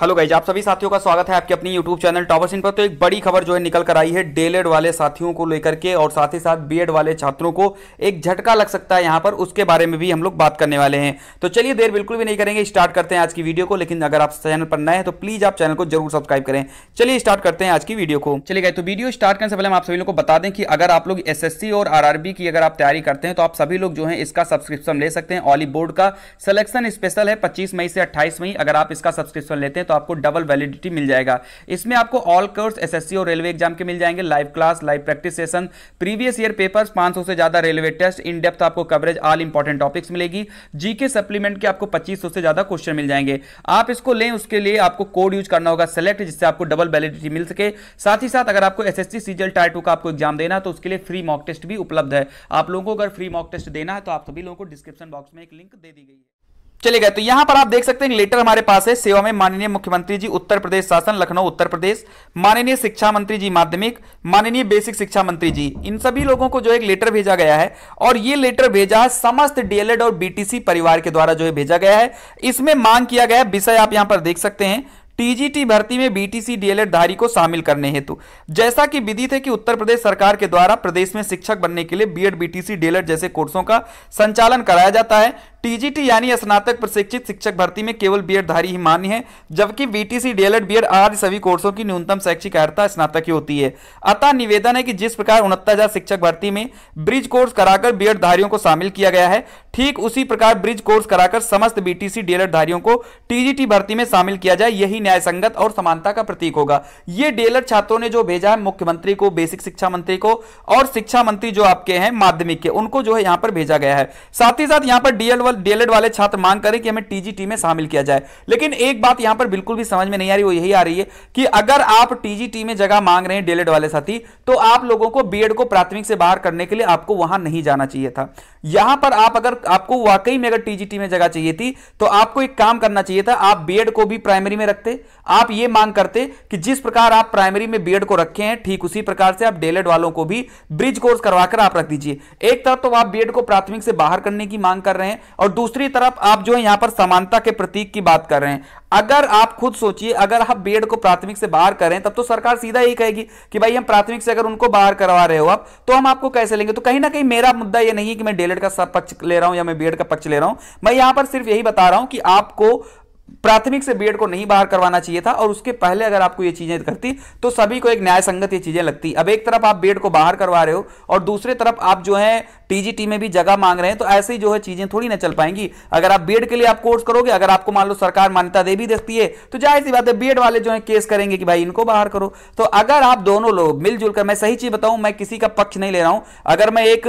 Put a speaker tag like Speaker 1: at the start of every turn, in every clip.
Speaker 1: hello guys आप सभी साथियों का स्वागत है आपके अपनी यूट्यूब चैनल टॉपर सिंह पर तो एक बड़ी खबर जो है निकल कर आई है डेलेड वाले साथियों को लेकर के और साथ ही साथ बीएड वाले छात्रों को एक झटका लग सकता है यहां पर उसके बारे में भी हम लोग बात करने वाले हैं तो चलिए देर बिल्कुल भी नहीं करेंगे स्टार्ट करते हैं आज की वीडियो को लेकिन अगर आप चैनल पर नए हैं तो प्लीज आप चैनल को जरूर सब्सक्राइब करें चलिए स्टार्ट करते हैं आज की वीडियो को चलिए गए तो वीडियो स्टार्ट करने से पहले हम आप सभी लोग को बता दें कि अगर आप लोग एस और आर की अगर आप तैयारी करते हैं तो आप सभी लोग जो है इसका सब्सक्रिप्शन ले सकते हैं ऑली बोर्ड का सिलेक्शन स्पेशल है पच्चीस मई से अट्ठाईस मई अगर आप इसका सब्सक्रिप्शन लेते हैं तो तो आपको डबल वैलिडिटी मिल जाएगा इसमें आपको ऑल कोर्स एसएससी और रेलवे एग्जाम के मिल जाएंगे live class live practice session previous year papers 500 से ज्यादा रेलवे टेस्ट इन डेप्थ आपको कवरेज ऑल इंपॉर्टेंट टॉपिक्स मिलेगी जीके सप्लीमेंट के आपको पच्चीस से ज्यादा क्वेश्चन मिल जाएंगे आप इसको लें उसके लिए आपको कोड यूज करना होगा सेलेक्ट जिससे आपको डबल वैलिडिटी मिल सके साथ ही साथ अगर आपको S S C tier two का आपको एग्जाम देना तो उसके लिए फ्री मॉक टेस्ट भी उपलब्ध है आप लोगों को अगर फ्री मॉक टेस्ट देना है तो आप सभी लोगों को डिस्क्रिप्शन बॉक्स में एक लिंक दे दी गई है चले गए तो यहां पर आप देख सकते हैं लेटर हमारे पास है सेवा में माननीय मुख्यमंत्री जी उत्तर प्रदेश शासन लखनऊ उत्तर प्रदेश माननीय शिक्षा मंत्री जी माध्यमिक माननीय बेसिक शिक्षा मंत्री जी इन सभी लोगों को जो एक लेटर भेजा गया है और ये लेटर भेजा है समस्त डीएलएड और बीटीसी परिवार के द्वारा जो है भेजा गया है इसमें मांग किया गया विषय आप यहां पर देख सकते हैं टीजीटी भर्ती में बीटीसी डीएलएड धारी को शामिल करने हेतु जैसा कि विदित है कि उत्तर प्रदेश सरकार के द्वारा प्रदेश में शिक्षक बनने के लिए बीएड बीटीसी डीएलएड जैसे कोर्सों का संचालन कराया जाता है टीजीटी यानी स्नातक प्रशिक्षित शिक्षक भर्ती में केवल बीएडधारी ही मान्य है जबकि बीटीसी डीएलएड बीएड आदि सभी कोर्सों की न्यूनतम शैक्षिक अर्थता स्नातक की होती है अतः निवेदन है कि जिस प्रकार उनहत्तर शिक्षक भर्ती में ब्रिज कोर्स कराकर बीएडधारियों को शामिल किया गया है ठीक उसी प्रकार ब्रिज कोर्स कराकर समस्त बीटीसी डीएलएड धारियों को टीजीटी भर्ती में शामिल किया जाए यही न्याय संगत और समानता का प्रतीक होगा ये डीएलएड छात्रों ने जो भेजा है मुख्यमंत्री को बेसिक शिक्षा मंत्री को और शिक्षा मंत्री जो आपके हैं माध्यमिक के उनको जो है यहां पर भेजा गया है साथ ही साथ यहां पर डीएल केवल डीएलएड वाले छात्र मांग करें कि हमें टीजीटी में शामिल किया जाए लेकिन एक बात यहां पर बिल्कुल भी समझ में नहीं आ रही वो यही आ रही है कि अगर आप टीजीटी में जगह मांग रहे हैं डीएलएड वाले साथी तो आप लोगों को बीएड को प्राथमिक से बाहर करने के लिए आपको वहां नहीं जाना चाहिए था यहां पर आप अगर आपको वाकई में अगर टीजीटी में जगह चाहिए थी तो आपको एक काम करना चाहिए था आप बीएड को भी प्राइमरी में रखते आप ये मांग करते कि जिस प्रकार आप प्राइमरी में बीएड को रखे हैं ठीक उसी प्रकार से आप डीएलएड वालों को भी ब्रिज कोर्स करवाकर आप रख दीजिए एक तरफ तो आप बीएड को प्राथमिक से बाहर करने की मांग कर रहे हैं और दूसरी तरफ आप जो है यहाँ पर समानता के प्रतीक की बात कर रहे हैं अगर आप खुद सोचिए अगर आप बेड को प्राथमिक से बाहर करें तब तो सरकार सीधा यही कहेगी कि भाई हम प्राथमिक से अगर उनको बाहर करवा रहे हो आप तो हम आपको कैसे लेंगे तो कहीं ना कहीं मेरा मुद्दा यह नहीं है कि मैं डेलेड का पक्ष ले रहा हूं या मैं बेड का पक्ष ले रहा हूं मैं यहां पर सिर्फ यही बता रहा हूं कि आपको प्राथमिक से बीएड को नहीं बाहर करवाना चाहिए था और उसके पहले अगर आपको ये चीजें करती तो सभी को एक न्याय संगत ये चीजें लगती अब एक तरफ आप बीएड को बाहर करवा रहे हो और दूसरे तरफ आप जो है टीजीटी में भी जगह मांग रहे हैं तो ऐसे ही जो है चीजें थोड़ी ना चल पाएंगी अगर आप बीएड के लिए आप कोर्स करोगे अगर आपको मान लो सरकार मान्यता दे भी देती है तो जाहिर सी बात है बीएड वाले जो है केस करेंगे कि भाई इनको बाहर करो तो अगर आप दोनों लोग मिलजुल कर मैं सही चीज बताऊं मैं किसी का पक्ष नहीं ले रहा हूं अगर मैं एक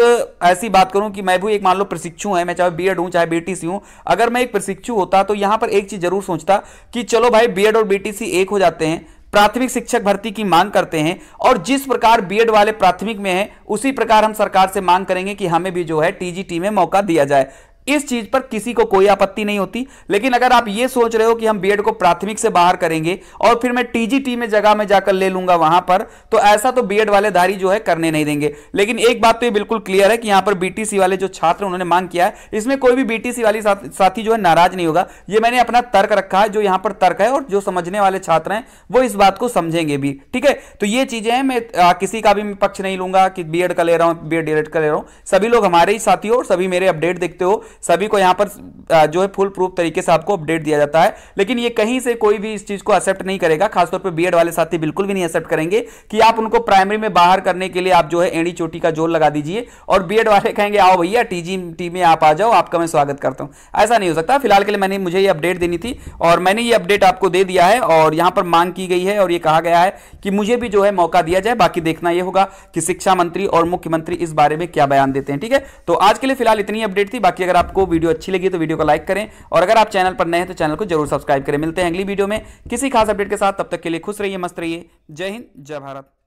Speaker 1: ऐसी बात करूं कि मैं भी एक मान लो प्रशिक्षु है मैं चाहे बीएड हूं चाहे बीटीसी हूं अगर मैं एक प्रशिक्षु होता तो यहां पर एक चीज जरूर सोचता कि चलो भाई बीएड और बीटीसी एक हो जाते हैं प्राथमिक शिक्षक भर्ती की मांग करते हैं और जिस प्रकार बीएड वाले प्राथमिक में है उसी प्रकार हम सरकार से मांग करेंगे कि हमें भी जो है टीजीटी में मौका दिया जाए इस चीज पर किसी को कोई आपत्ति नहीं होती लेकिन अगर आप ये सोच रहे हो कि हम बीएड को प्राथमिक से बाहर करेंगे और फिर मैं टीजीटी में जगह में जाकर ले लूंगा वहां पर तो ऐसा तो बीएड वाले धारी जो है करने नहीं देंगे लेकिन एक बात तो ये बिल्कुल क्लियर है कि यहां पर बीटीसी वाले जो छात्र उन्होंने मांग किया है इसमें कोई भी बीटीसी वाली साथी जो है नाराज नहीं होगा ये मैंने अपना तर्क रखा है जो यहां पर तर्क है और जो समझने वाले छात्र हैं वो इस बात को समझेंगे भी ठीक है तो ये चीजें हैं मैं आ, किसी का भी पक्ष नहीं लूंगा कि बीएड का ले रहा हूं बीएड का ले रहा हूं सभी लोग हमारे ही साथी हो और सभी मेरे अपडेट देखते हो सभी को यहाँ पर जो है फुल प्रूफ तरीके से आपको अपडेट दिया जाता है लेकिन ये कहीं से कोई भी इस चीज़ को एक्सेप्ट नहीं करेगा खासतौर पर बी वाले साथी बिल्कुल भी नहीं एक्सेप्ट करेंगे कि आप उनको प्राइमरी में बाहर करने के लिए आप जो है एड़ी चोटी का जोर लगा दीजिए और बीएड वाले कहेंगे आओ भैया टीजी टी में आप आ जाओ आपका मैं स्वागत करता हूँ ऐसा नहीं हो सकता फिलहाल के लिए मैंने मुझे ये अपडेट देनी थी और मैंने ये अपडेट आपको दे दिया है और यहाँ पर मांग की गई है और ये कहा गया है कि मुझे भी जो है मौका दिया जाए बाकी देखना यह होगा कि शिक्षा मंत्री और मुख्यमंत्री इस बारे में क्या बयान देते हैं ठीक है तो आज के लिए फिलहाल इतनी अपडेट थी बाकी अगर आप आपको वीडियो अच्छी लगी तो वीडियो को लाइक करें और अगर आप चैनल पर नए हैं तो चैनल को जरूर सब्सक्राइब करें मिलते हैं अगली वीडियो में किसी खास अपडेट के साथ तब तक के लिए खुश रहिए मस्त रहिए जय हिंद जय भारत